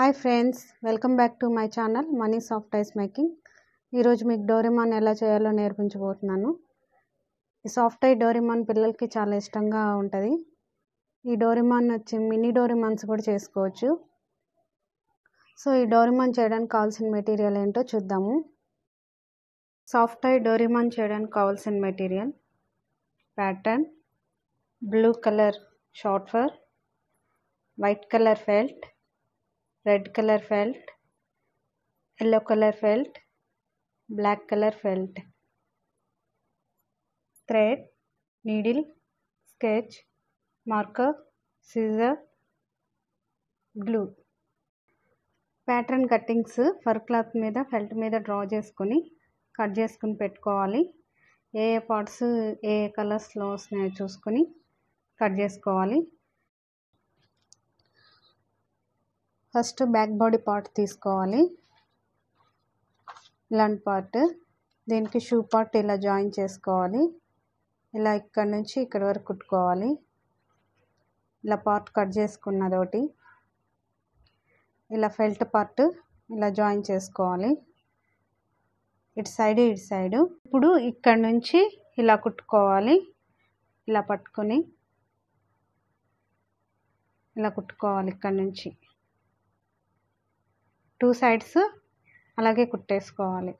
hi friends welcome back to my channel money soft ice making ఈరోజు మీకు Doraemon ఎలా చేయాలో నేర్పించబోతున్నాను ఈ సాఫ్ట్ ఐ డోరిమాన్ పిల్లలకి చాలా ఇష్టంగా ఉంటుంది ఈ డోరిమాన్ వచ్చి మినీ డోరిమాన్స్ కూడా చేసుకోవచ్చు సో ఈ డోరిమాన్ చేయడానికి కావాల్సిన మెటీరియల్ ఏంటో చూద్దాము సాఫ్ట్ ఐ డోరిమాన్ చేయడానికి కావాల్సిన material pattern blue colour short fur white colour felt red colour felt yellow colour felt black colour felt thread needle sketch marker scissor glue pattern cuttings fur cloth మీద felt మీద draw చేసుకొని cut చేసుకుని పెట్టుకోవాలి ఏ ఏ parts ఏ ఏ కలర్స్లో వస్తున్నాయో చూసుకొని cut చేసుకోవాలి first back body part తీసుకోవాలి ఇలాంటి పార్ట్ దీనికి షూ పార్ట్ ఇలా జాయిన్ చేసుకోవాలి ఇలా ఇక్కడ నుంచి ఇక్కడ వరకు కుట్టుకోవాలి ఇలా పార్ట్ కట్ చేసుకున్నదోటి ఇలా ఫెల్ట్ పార్ట్ ఇలా జాయిన్ చేసుకోవాలి ఇటు సైడ్ ఇటు సైడ్ ఇప్పుడు ఇక్కడ నుంచి ఇలా కుట్టుకోవాలి ఇలా పట్టుకొని ఇలా కుట్టుకోవాలి ఇక్కడ నుంచి టూ సైడ్స్ అలాగే కుట్టేసుకోవాలి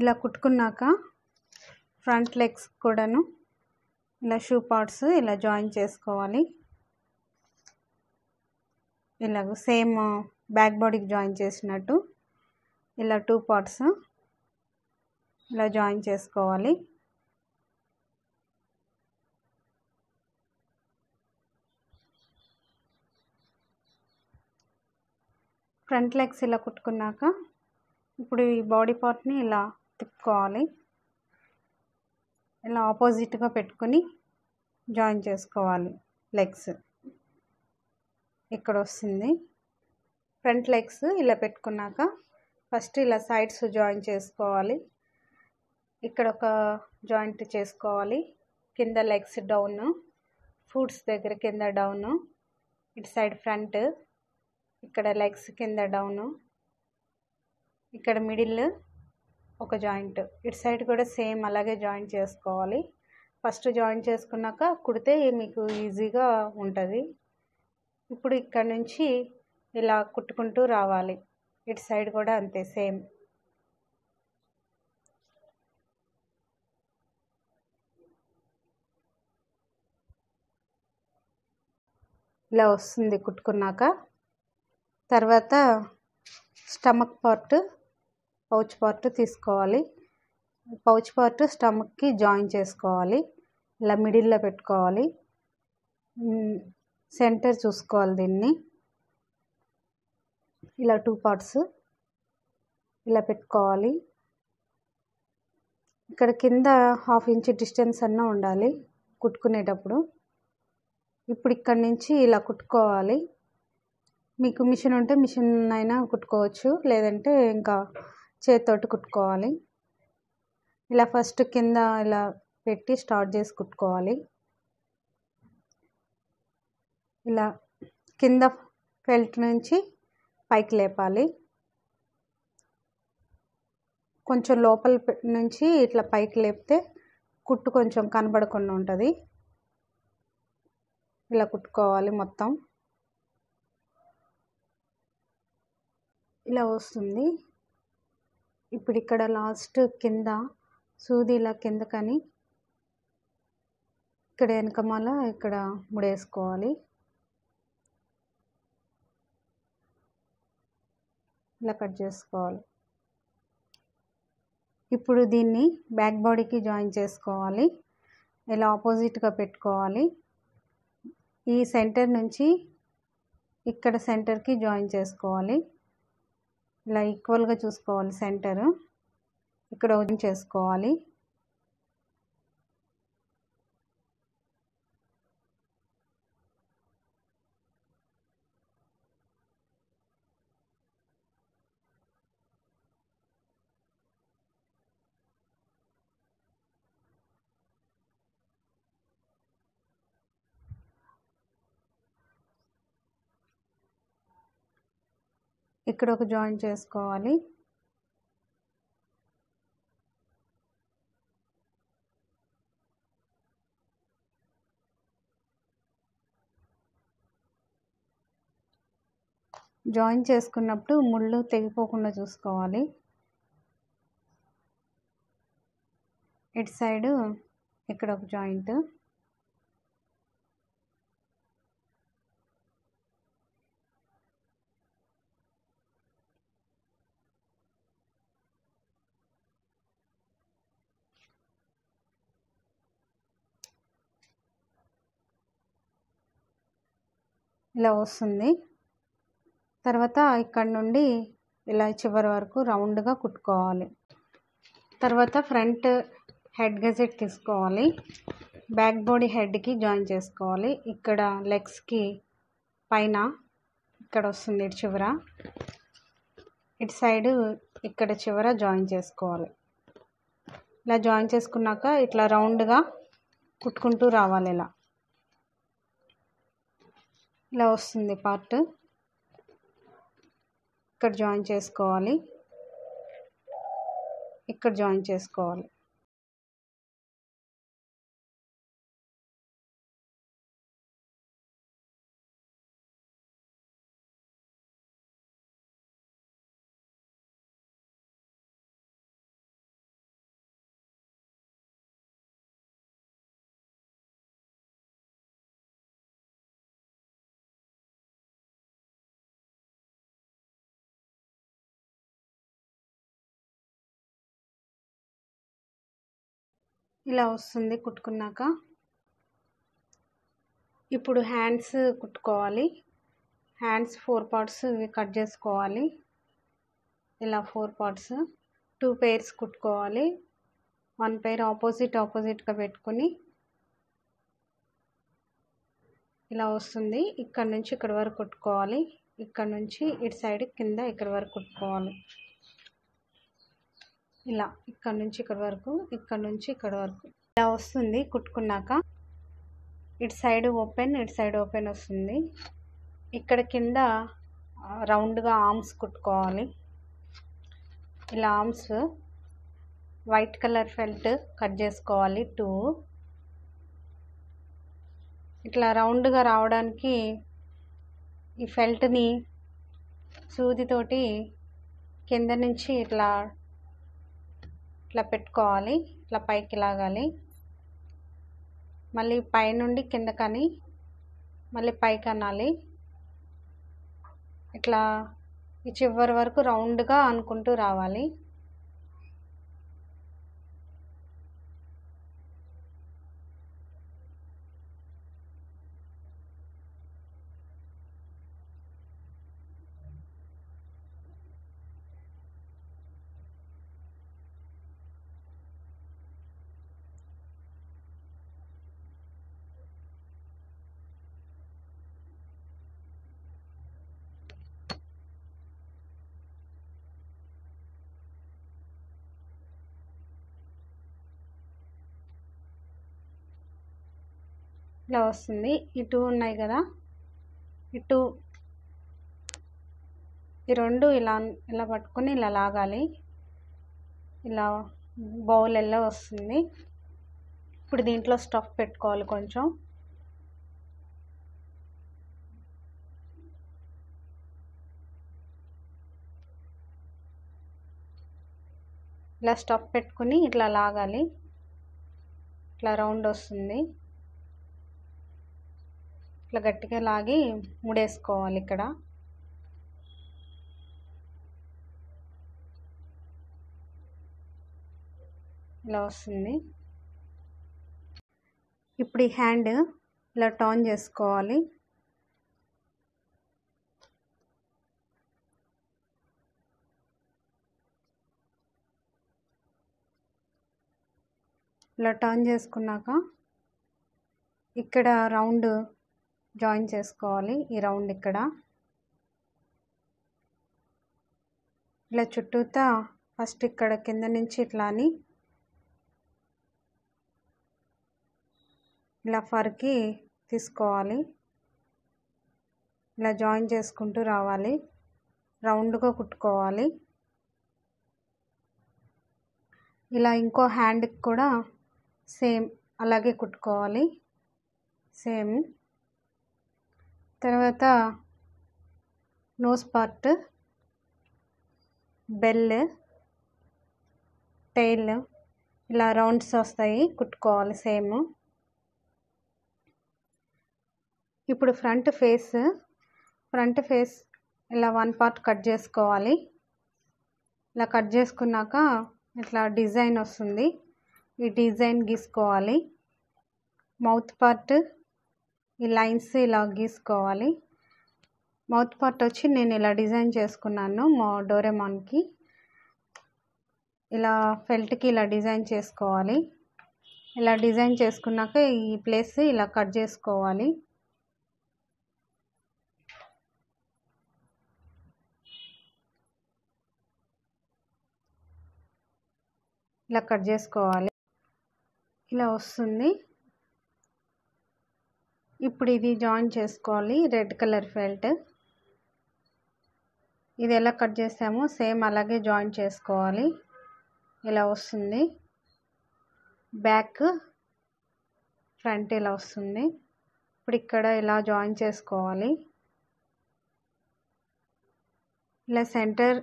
ఇలా కుట్టుకున్నాక ఫ్రంట్ లెగ్స్ కూడాను ఇలా షూ పార్ట్స్ ఇలా జాయిన్ చేసుకోవాలి ఇలాగ సేమ్ బ్యాక్ బాడీకి జాయిన్ చేసినట్టు ఇలా టూ పార్ట్స్ ఇలా జాయిన్ చేసుకోవాలి ఫ్రంట్ లెగ్స్ ఇలా కుట్టుకున్నాక ఇప్పుడు ఈ బాడీ పార్ట్ని ఇలా తిప్పుకోవాలి ఇలా ఆపోజిట్గా పెట్టుకుని జాయిన్ చేసుకోవాలి లెగ్స్ ఇక్కడ వస్తుంది ఫ్రంట్ లెగ్స్ ఇలా పెట్టుకున్నాక ఫస్ట్ ఇలా సైడ్స్ జాయిన్ చేసుకోవాలి ఇక్కడ ఒక జాయింట్ చేసుకోవాలి కింద లెగ్స్ డౌన్ ఫ్రూట్స్ దగ్గర కింద డౌన్ ఇటు సైడ్ ఫ్రంట్ ఇక్కడ లెగ్స్ కింద డౌను ఇక్కడ మిడిల్ ఒక జాయింట్ ఇటు సైడ్ కూడా సేమ్ అలాగే జాయింట్ చేసుకోవాలి ఫస్ట్ జాయిన్ చేసుకున్నాక కుడితే మీకు ఈజీగా ఉంటుంది ఇప్పుడు ఇక్కడ నుంచి ఇలా కుట్టుకుంటూ రావాలి ఇటు సైడ్ కూడా అంతే సేమ్ ఇలా వస్తుంది కుట్టుకున్నాక తర్వాత స్టమక్ పార్ట్ పౌచ్ పార్ట్ తీసుకోవాలి పౌచ్ పార్ట్ స్టమక్కి జాయిన్ చేసుకోవాలి ఇలా మిడిల్లో పెట్టుకోవాలి సెంటర్ చూసుకోవాలి దీన్ని ఇలా టూ పార్ట్స్ ఇలా పెట్టుకోవాలి ఇక్కడ కింద హాఫ్ ఇంచ్ డిస్టెన్స్ అన్న ఉండాలి కుట్టుకునేటప్పుడు ఇప్పుడు ఇక్కడ నుంచి ఇలా కుట్టుకోవాలి మీకు మిషన్ ఉంటే మిషన్ అయినా కుట్టుకోవచ్చు లేదంటే ఇంకా చేతితోటి కుట్టుకోవాలి ఇలా ఫస్ట్ కింద ఇలా పెట్టి స్టార్ట్ చేసి కుట్టుకోవాలి ఇలా కింద ఫెల్ట్ నుంచి పైకి లేపాలి కొంచెం లోపల నుంచి ఇట్లా పైకి లేపితే కుట్టు కొంచెం కనబడకుండా ఉంటుంది ఇలా కుట్టుకోవాలి మొత్తం ఇలా వస్తుంది ఇప్పుడు ఇక్కడ లాస్ట్ కింద సూది ఇలా కిందకని ఇక్కడ వెనకమాల ఇక్కడ ముడేసుకోవాలి ఇలా కట్ చేసుకోవాలి ఇప్పుడు దీన్ని బ్యాక్ బాడీకి జాయిన్ చేసుకోవాలి ఇలా ఆపోజిట్గా పెట్టుకోవాలి ఈ సెంటర్ నుంచి ఇక్కడ సెంటర్కి జాయిన్ చేసుకోవాలి ఇలా ఈక్వల్గా చూసుకోవాలి సెంటరు ఇక్కడ ఓపెన్ చేసుకోవాలి ఇక్కడ ఒక జాయిన్ చేసుకోవాలి జాయిన్ చేసుకున్నప్పుడు ముళ్ళు తెగిపోకుండా చూసుకోవాలి ఇటు సైడు ఇక్కడ ఒక జాయింట్ ఇలా వస్తుంది తర్వాత ఇక్కడ నుండి ఇలా చివరి వరకు రౌండ్గా కుట్టుకోవాలి తర్వాత ఫ్రంట్ హెడ్ గజెట్ తీసుకోవాలి బ్యాక్ బాడీ హెడ్కి జాయిన్ చేసుకోవాలి ఇక్కడ లెగ్స్కి పైన ఇక్కడ వస్తుంది ఇటు చివర ఇటు సైడు ఇక్కడ చివర జాయిన్ చేసుకోవాలి ఇలా జాయిన్ చేసుకున్నాక ఇట్లా రౌండ్గా కుట్టుకుంటూ రావాలి ఇలా ఇలా వస్తుంది పార్ట్ ఇక్కడ జాయిన్ చేసుకోవాలి ఇక్కడ జాయిన్ చేసుకోవాలి ఇలా వస్తుంది కుట్టుకున్నాక ఇప్పుడు హ్యాండ్స్ కుట్టుకోవాలి హ్యాండ్స్ ఫోర్ పార్ట్స్ కట్ చేసుకోవాలి ఇలా ఫోర్ పార్ట్స్ టూ పెయిర్స్ కుట్టుకోవాలి వన్ పెయిర్ ఆపోజిట్ ఆపోజిట్గా పెట్టుకొని ఇలా వస్తుంది ఇక్కడ నుంచి ఇక్కడ వరకు కుట్టుకోవాలి ఇక్కడ నుంచి ఇటు సైడ్ కింద ఇక్కడ వరకు కుట్టుకోవాలి ఇలా ఇక్కడ నుంచి ఇక్కడ వరకు ఇక్కడ నుంచి ఇక్కడ వరకు ఇలా వస్తుంది కుట్టుకున్నాక ఇటు సైడ్ ఓపెన్ ఇటు సైడ్ ఓపెన్ వస్తుంది ఇక్కడ కింద రౌండ్గా ఆర్మ్స్ కుట్టుకోవాలి ఇలా arms white colour felt cut చేసుకోవాలి టూ ఇట్లా రౌండ్గా రావడానికి ఈ ఫెల్ట్ని సూదితోటి కింద నుంచి ఇట్లా ఇట్లా పెట్టుకోవాలి ఇట్లా పైకి లాగాలి మళ్ళీ పైనుండి కని మళ్ళీ పైకి అనాలి ఇట్లా ఈ చివరి వరకు రౌండ్గా అనుకుంటూ రావాలి ఇలా వస్తుంది ఈ టూ ఉన్నాయి కదా ఈ టూ ఈ రెండు ఇలా ఇలా పట్టుకొని ఇలా లాగాలి ఇలా బౌల్ ఎలా వస్తుంది ఇప్పుడు దీంట్లో స్టఫ్ పెట్టుకోవాలి కొంచెం ఇలా స్టఫ్ పెట్టుకుని ఇట్లా లాగాలి ఇట్లా రౌండ్ వస్తుంది ఇట్లా గట్టిగా లాగి ముడేసుకోవాలి ఇక్కడ ఇలా వస్తుంది ఇప్పుడు ఈ హ్యాండ్ ఇలా టర్న్ చేసుకోవాలి ఇలా టర్న్ చేసుకున్నాక ఇక్కడ రౌండ్ జాయిన్ చేసుకోవాలి ఈ రౌండ్ ఇక్కడ ఇలా చుట్టూతా ఫస్ట్ ఇక్కడ కింద నుంచి ఇట్లా అని ఇలా ఫర్కి తీసుకోవాలి ఇలా జాయిన్ చేసుకుంటూ రావాలి రౌండ్గా కుట్టుకోవాలి ఇలా ఇంకో హ్యాండ్కి కూడా సేమ్ అలాగే కుట్టుకోవాలి సేమ్ తర్వాత నోస్ పార్ట్ బెల్ టైల్ ఇలా రౌండ్స్ వస్తాయి కుట్టుకోవాలి సేమ్ ఇప్పుడు ఫ్రంట్ ఫేస్ ఫ్రంట్ ఫేస్ ఇలా వన్ పార్ట్ కట్ చేసుకోవాలి ఇలా కట్ చేసుకున్నాక ఇట్లా డిజైన్ వస్తుంది ఈ డిజైన్ గీసుకోవాలి మౌత్ పార్ట్ ఈ లైన్స్ ఇలా గీసుకోవాలి మౌత్ పార్ట్ వచ్చి నేను ఇలా డిజైన్ చేసుకున్నాను మా డోరెమాన్కి ఇలా ఫెల్ట్కి ఇలా డిజైన్ చేసుకోవాలి ఇలా డిజైన్ చేసుకున్నాక ఈ ప్లేస్ ఇలా కట్ చేసుకోవాలి ఇలా కట్ చేసుకోవాలి ఇలా వస్తుంది ఇప్పుడు ఇది జాయిన్ చేసుకోవాలి రెడ్ కలర్ ఫెల్ట్ ఇది ఎలా కట్ చేసామో సేమ్ అలాగే జాయిన్ చేసుకోవాలి ఇలా వస్తుంది బ్యాక్ ఫ్రంట్ ఇలా వస్తుంది ఇప్పుడు ఇక్కడ ఇలా జాయిన్ చేసుకోవాలి ఇలా సెంటర్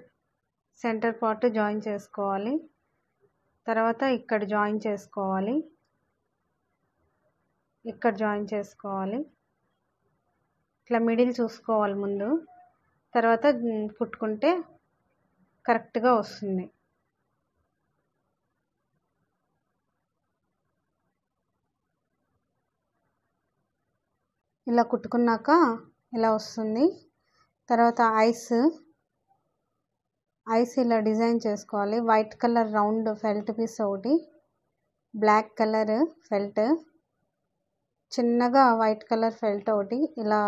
సెంటర్ పార్ట్ జాయిన్ చేసుకోవాలి తర్వాత ఇక్కడ జాయిన్ చేసుకోవాలి ఇక్కడ జాయిన్ చేసుకోవాలి ఇట్లా మిడిల్ చూసుకోవాలి ముందు తర్వాత కుట్టుకుంటే కరెక్ట్గా వస్తుంది ఇలా కుట్టుకున్నాక ఇలా వస్తుంది తర్వాత ఐస్ ఐస్ ఇలా డిజైన్ చేసుకోవాలి white colour round felt piece ఒకటి బ్లాక్ కలర్ ఫెల్ట్ చిన్నగా వైట్ కలర్ ఫెల్ట్ ఒకటి ఇలా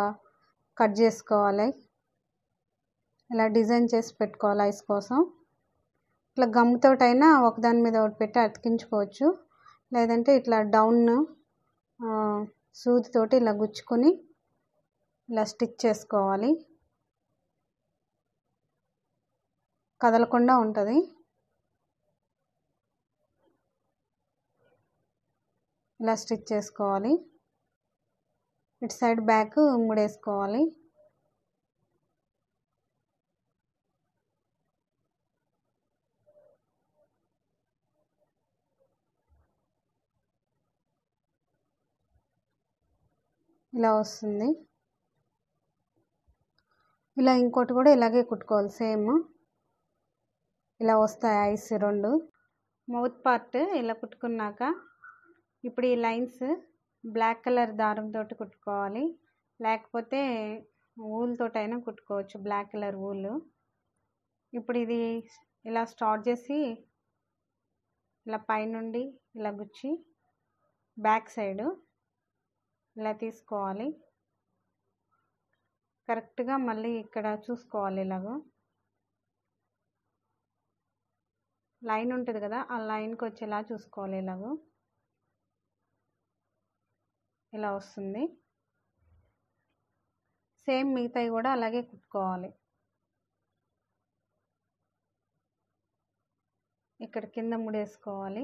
కట్ చేసుకోవాలి ఇలా డిజైన్ చేసి పెట్టుకోవాలి ఐస్ కోసం ఇట్లా గమ్ముతోటైనా ఒకదాని మీద ఒకటి పెట్టి అతికించుకోవచ్చు లేదంటే ఇట్లా డౌన్ సూదితోటి ఇలా గుచ్చుకొని ఇలా స్టిచ్ చేసుకోవాలి కదలకుండా ఉంటుంది ఇలా స్టిచ్ చేసుకోవాలి ఇటు సైడ్ బ్యాక్ ముడేసుకోవాలి ఇలా వస్తుంది ఇలా ఇంకోటి కూడా ఇలాగే కుట్టుకోవాలి సేమ్ ఇలా వస్తాయి ఐస్ రెండు మౌత్ పార్ట్ ఇలా కుట్టుకున్నాక ఇప్పుడు ఈ లైన్స్ బ్లాక్ కలర్ దారంతోటి కుట్టుకోవాలి లేకపోతే అయినా కుట్టుకోవచ్చు బ్లాక్ కలర్ ఊలు ఇప్పుడు ఇది ఇలా స్టార్ట్ చేసి ఇలా పైనుండి ఇలా గుచ్చి బ్యాక్ సైడు ఇలా తీసుకోవాలి కరెక్ట్గా మళ్ళీ ఇక్కడ చూసుకోవాలి ఇలాగో లైన్ ఉంటుంది కదా ఆ లైన్కి వచ్చేలా చూసుకోవాలి ఇలాగో ఇలా వస్తుంది సేమ్ మిగతాయి కూడా అలాగే కుట్టుకోవాలి ఇక్కడ కింద ముడేసుకోవాలి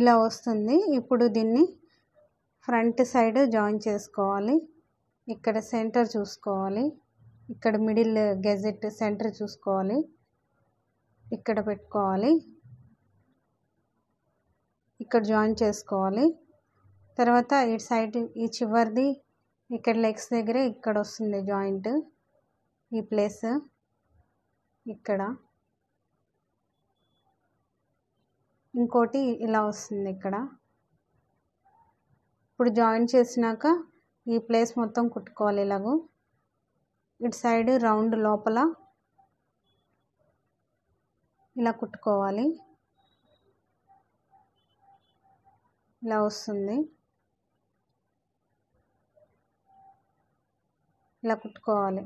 ఇలా వస్తుంది ఇప్పుడు దీన్ని ఫ్రంట్ సైడ్ జాయిన్ చేసుకోవాలి ఇక్కడ సెంటర్ చూసుకోవాలి ఇక్కడ మిడిల్ గెజెట్ సెంటర్ చూసుకోవాలి ఇక్కడ పెట్టుకోవాలి ఇక్కడ జాయిన్ చేసుకోవాలి తర్వాత ఇటు సైడ్ ఈ చివరిది ఇక్కడ లెగ్స్ దగ్గరే ఇక్కడ వస్తుంది జాయింట్ ఈ ప్లేస్ ఇక్కడ ఇంకోటి ఇలా వస్తుంది ఇక్కడ ఇప్పుడు జాయిన్ చేసినాక ఈ ప్లేస్ మొత్తం కుట్టుకోవాలి ఇలాగ ఇటు సైడ్ రౌండ్ లోపల ఇలా కుట్టుకోవాలి ఇలా వస్తుంది ఇలా కుట్టుకోవాలి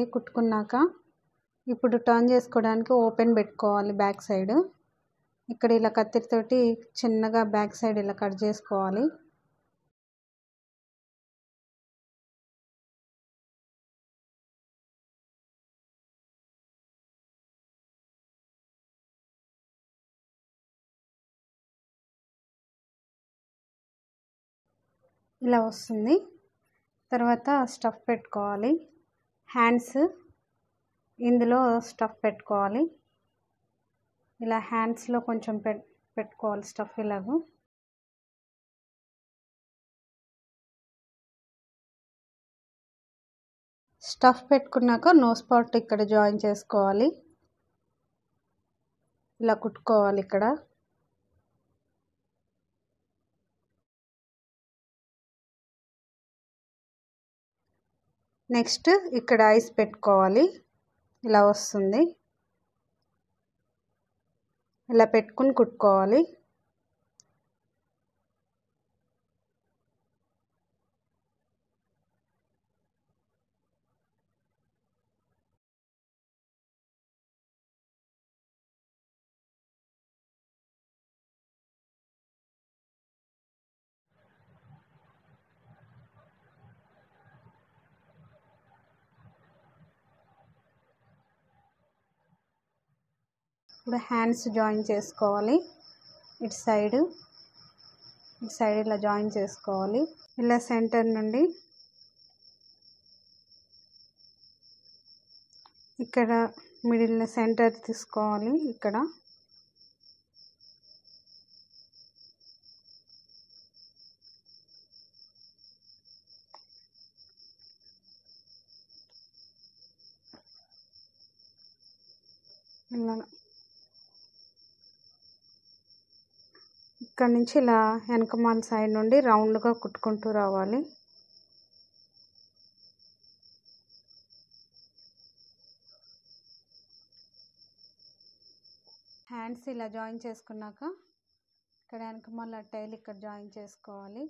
వచ్చింది కుట్టుకున్నాక ఇప్పుడు టర్న్ చేసుకోవడానికి ఓపెన్ పెట్టుకోవాలి బ్యాక్ సైడ్ ఇక్కడ ఇలా కత్తిరితోటి చిన్నగా బ్యాక్ సైడ్ ఇలా కట్ చేసుకోవాలి ఇలా వస్తుంది తర్వాత స్టఫ్ పెట్టుకోవాలి హ్యాండ్స్ ఇందులో స్టఫ్ పెట్టుకోవాలి ఇలా హ్యాండ్స్లో కొంచెం పె పెట్టుకోవాలి స్టఫ్ ఇలాగూ స్టఫ్ పెట్టుకున్నాక నోస్ పార్ట్ ఇక్కడ జాయిన్ చేసుకోవాలి ఇలా కుట్టుకోవాలి ఇక్కడ నెక్స్ట్ ఇక్కడ ఐస్ పెట్టుకోవాలి ఇలా వస్తుంది ఇలా పెట్టుకుని కుట్టుకోవాలి ఇప్పుడు హ్యాండ్స్ జాయిన్ చేసుకోవాలి ఇటు సైడ్ ఇటు సైడ్ ఇలా జాయిన్ చేసుకోవాలి ఇలా సెంటర్ నుండి ఇక్కడ మిడిల్ సెంటర్ తీసుకోవాలి ఇక్కడ ఇలా ఇక్కడ నుంచి ఇలా వెనకమాల సైడ్ నుండి రౌండ్గా కుట్టుకుంటూ రావాలి హ్యాండ్స్ ఇలా జాయిన్ చేసుకున్నాక ఇక్కడ వెనకమాల టైల్ ఇక్కడ జాయిన్ చేసుకోవాలి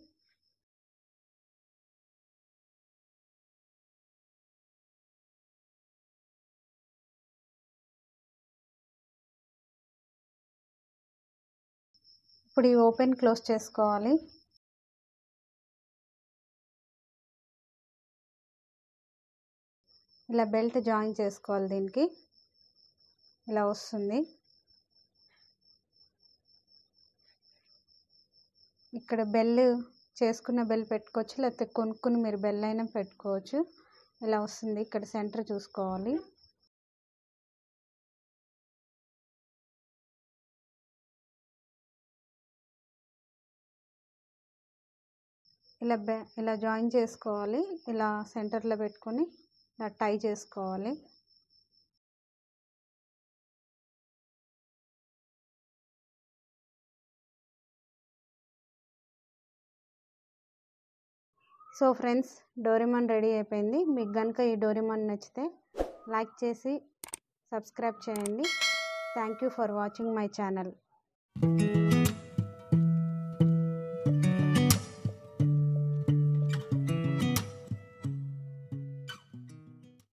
ఇప్పుడు ఈ ఓపెన్ క్లోజ్ చేసుకోవాలి ఇలా బెల్ట్ జాయిన్ చేసుకోవాలి దీనికి ఇలా వస్తుంది ఇక్కడ బెల్ చేసుకున్న బెల్ పెట్టుకోవచ్చు లేకపోతే కొనుక్కుని మీరు బెల్ అయినా పెట్టుకోవచ్చు ఇలా వస్తుంది ఇక్కడ సెంటర్ చూసుకోవాలి ఇలా బె ఇలా జాయిన్ చేసుకోవాలి ఇలా సెంటర్లో పెట్టుకొని ఇలా టై చేసుకోవాలి సో ఫ్రెండ్స్ డోరిమాన్ రెడీ అయిపోయింది మీకు కనుక ఈ డోరిమాన్ నచ్చితే లైక్ చేసి సబ్స్క్రైబ్ చేయండి thank you for watching my channel